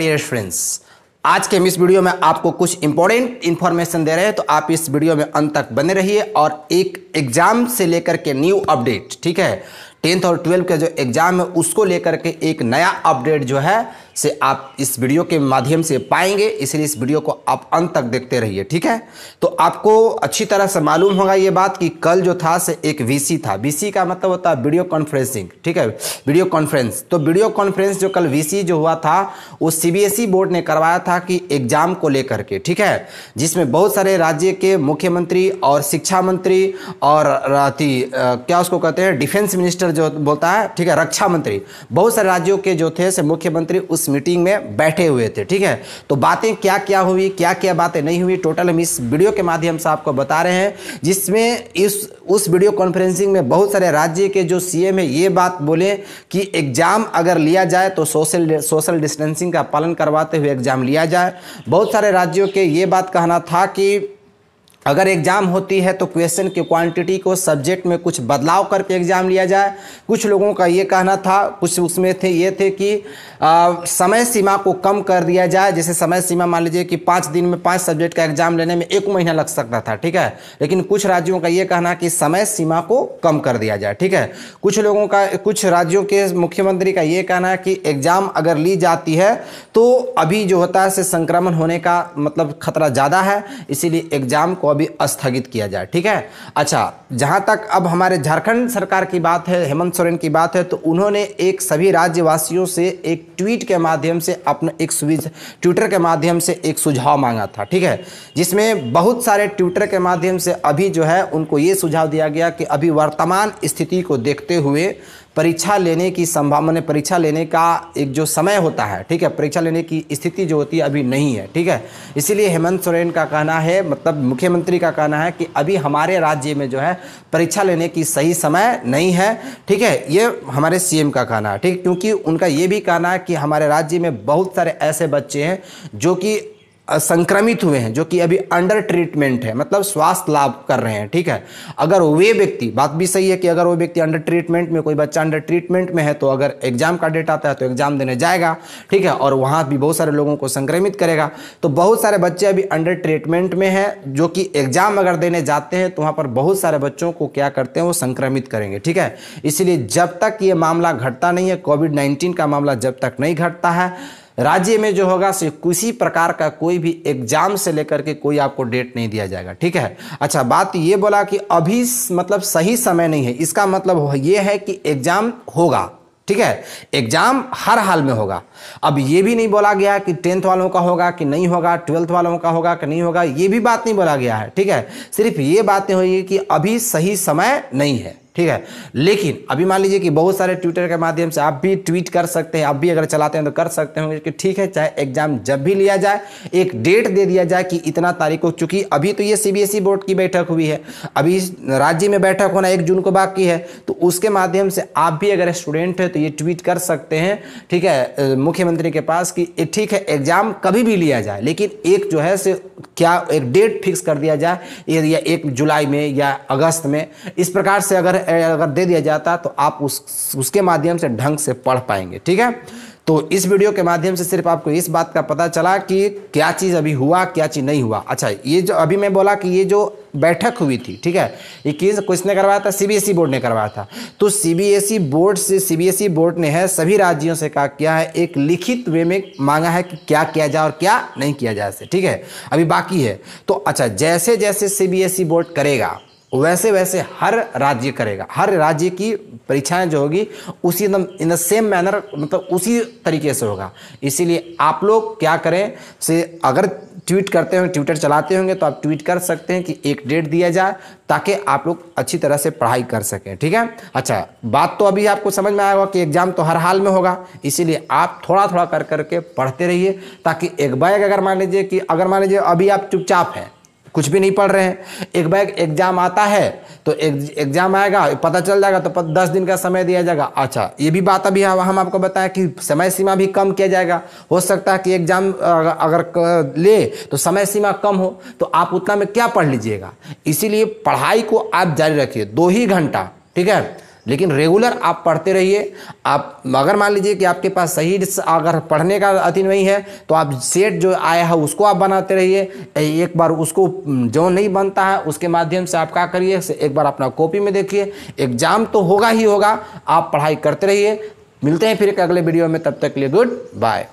dear friends आज के हम इस वीडियो में आपको कुछ इंपॉर्टेंट इन्फॉर्मेशन दे रहे हैं तो आप इस वीडियो में अंत तक बने रहिए और एक एग्जाम से लेकर के न्यू अपडेट ठीक है टेंथ और ट्वेल्थ का जो एग्जाम है उसको लेकर के एक नया अपडेट जो है से आप इस वीडियो के माध्यम से पाएंगे इसलिए इस वीडियो को आप अंत तक देखते रहिए ठीक है तो आपको अच्छी तरह से मालूम होगा ये बात कि कल जो था से एक वीसी था वीसी का मतलब होता है वीडियो कॉन्फ्रेंसिंग ठीक है वीडियो कॉन्फ्रेंस तो वीडियो कॉन्फ्रेंस जो कल वी जो हुआ था वो सी e बोर्ड ने करवाया था कि एग्जाम को लेकर के ठीक है जिसमें बहुत सारे राज्य के मुख्यमंत्री और शिक्षा मंत्री और राती क्या उसको कहते हैं डिफेंस मिनिस्टर जो बोलता है ठीक है रक्षा मंत्री बहुत सारे राज्यों के जो थे से मुख्यमंत्री उस मीटिंग में बैठे हुए थे ठीक है तो बातें क्या क्या हुई क्या क्या बातें नहीं हुई टोटल हम इस वीडियो के माध्यम से आपको बता रहे हैं जिसमें इस उस वीडियो कॉन्फ्रेंसिंग में बहुत सारे राज्य के जो सी है ये बात बोले कि एग्ज़ाम अगर लिया जाए तो सोशल सोशल डिस्टेंसिंग का पालन करवाते हुए एग्ज़ाम लिया जाए बहुत सारे राज्यों के ये बात कहना था कि अगर एग्ज़ाम होती है तो क्वेश्चन की क्वांटिटी को सब्जेक्ट में कुछ बदलाव करके एग्ज़ाम लिया जाए कुछ लोगों का ये कहना था कुछ उसमें थे ये थे कि आ, समय सीमा को कम कर दिया जाए जैसे समय सीमा मान लीजिए कि पाँच दिन में पाँच सब्जेक्ट का एग्ज़ाम लेने में एक महीना लग सकता था ठीक है लेकिन कुछ राज्यों का ये कहना कि समय सीमा को कम कर दिया जाए ठीक है कुछ लोगों का कुछ राज्यों के मुख्यमंत्री का ये कहना है कि एग्ज़ाम अगर ली जाती है तो अभी जो होता है संक्रमण होने का मतलब खतरा ज़्यादा है इसीलिए एग्ज़ाम को अभी स्थगित किया जाए ठीक है अच्छा जहां तक अब हमारे झारखंड सरकार की बात है हेमंत सोरेन की बात है तो उन्होंने एक सभी राज्यवासियों से एक ट्वीट के माध्यम से अपना एक ट्विटर के माध्यम से एक सुझाव मांगा था ठीक है जिसमें बहुत सारे ट्विटर के माध्यम से अभी जो है उनको ये सुझाव दिया गया कि अभी वर्तमान स्थिति को देखते हुए परीक्षा लेने की संभावना परीक्षा लेने का एक जो समय होता है ठीक है परीक्षा लेने की स्थिति जो होती है अभी नहीं है ठीक है इसीलिए हेमंत सोरेन का कहना है मतलब मुख्यमंत्री का कहना है कि अभी हमारे राज्य में जो है परीक्षा लेने की सही समय नहीं है ठीक है ये हमारे सीएम का कहना है ठीक क्योंकि उनका ये भी कहना है कि हमारे राज्य में बहुत सारे ऐसे बच्चे हैं जो कि संक्रमित हुए हैं जो कि अभी अंडर ट्रीटमेंट है मतलब स्वास्थ्य लाभ कर रहे हैं ठीक है अगर वे व्यक्ति बात भी सही है कि अगर वो व्यक्ति अंडर ट्रीटमेंट में कोई बच्चा अंडर ट्रीटमेंट में है तो अगर एग्जाम का डेट आता है तो एग्जाम देने जाएगा ठीक है और वहाँ भी बहुत सारे लोगों को संक्रमित करेगा तो बहुत सारे बच्चे अभी अंडर ट्रीटमेंट में हैं जो कि एग्जाम अगर देने जाते हैं तो वहाँ पर बहुत सारे बच्चों को क्या करते हैं वो संक्रमित करेंगे ठीक है इसलिए जब तक ये मामला घटता नहीं है कोविड नाइन्टीन का मामला जब तक नहीं घटता है राज्य में जो होगा से किसी प्रकार का कोई भी एग्जाम से लेकर के कोई आपको डेट नहीं दिया जाएगा ठीक है अच्छा बात ये बोला कि अभी मतलब सही समय नहीं है इसका मतलब ये है कि एग्जाम होगा ठीक है एग्जाम हर हाल में होगा अब ये भी नहीं बोला गया कि टेंथ वालों का होगा कि नहीं होगा ट्वेल्थ वालों का होगा कि नहीं होगा ये भी बात नहीं बोला गया है ठीक है सिर्फ ये बातें हुई कि अभी सही समय नहीं है ठीक है लेकिन अभी मान लीजिए कि बहुत सारे ट्विटर के माध्यम से आप भी ट्वीट कर सकते हैं आप भी अगर चलाते हैं तो कर सकते होंगे कि ठीक है चाहे एग्जाम जब भी लिया जाए एक डेट दे दिया जाए कि इतना तारीख को चूंकि अभी तो ये सीबीएसई बोर्ड e की बैठक हुई है अभी राज्य में बैठक होना एक जून को बाकी है तो उसके माध्यम से आप भी अगर स्टूडेंट है तो ये ट्वीट कर सकते हैं ठीक है मुख्यमंत्री के पास कि ठीक है एग्जाम कभी भी लिया जाए लेकिन एक जो है से क्या एक डेट फिक्स कर दिया जाए या एक जुलाई में या अगस्त में इस प्रकार से अगर अगर दे दिया जाता तो आप उस उसके माध्यम से ढंग से पढ़ पाएंगे ठीक है तो इस वीडियो के माध्यम से सिर्फ आपको इस बात का पता चला कि क्या चीज़ अभी हुआ क्या चीज़ नहीं हुआ अच्छा ये जो अभी मैं बोला कि ये जो बैठक हुई थी ठीक है इक्कीस किसने करवाया था सीबीएसई बोर्ड ने करवाया था तो सीबीएसई बोर्ड से सीबीएसई बोर्ड ने है सभी राज्यों से कहा किया है एक लिखित वे में मांगा है कि क्या किया जाए और क्या नहीं किया जाए ठीक है अभी बाकी है तो अच्छा जैसे जैसे सी बोर्ड करेगा वैसे वैसे हर राज्य करेगा हर राज्य की परीक्षाएं जो होगी उसी एकदम इन द सेम मैनर मतलब उसी तरीके से होगा इसीलिए आप लोग क्या करें से अगर ट्वीट करते होंगे ट्विटर चलाते होंगे तो आप ट्वीट कर सकते हैं कि एक डेट दिया जाए ताकि आप लोग अच्छी तरह से पढ़ाई कर सकें ठीक है अच्छा बात तो अभी आपको समझ में आएगा कि एग्ज़ाम तो हर हाल में होगा इसीलिए आप थोड़ा थोड़ा कर करके पढ़ते रहिए ताकि एक बैग अगर मान लीजिए कि अगर मान लीजिए अभी आप चुपचाप हैं कुछ भी नहीं पढ़ रहे हैं एक बैग एग्जाम आता है तो एग्जाम आएगा पता चल जाएगा तो दस दिन का समय दिया जाएगा अच्छा ये भी बात अभी हम आपको बताएं कि समय सीमा भी कम किया जाएगा हो सकता है कि एग्जाम अगर ले तो समय सीमा कम हो तो आप उतना में क्या पढ़ लीजिएगा इसीलिए पढ़ाई को आप जारी रखिए दो ही घंटा ठीक है लेकिन रेगुलर आप पढ़ते रहिए आप अगर मान लीजिए कि आपके पास सही अगर पढ़ने का अति नहीं है तो आप सेट जो आया है उसको आप बनाते रहिए एक बार उसको जो नहीं बनता है उसके माध्यम से आप क्या करिए एक बार अपना कॉपी में देखिए एग्जाम तो होगा ही होगा आप पढ़ाई करते रहिए मिलते हैं फिर एक अगले वीडियो में तब तक के लिए गुड बाय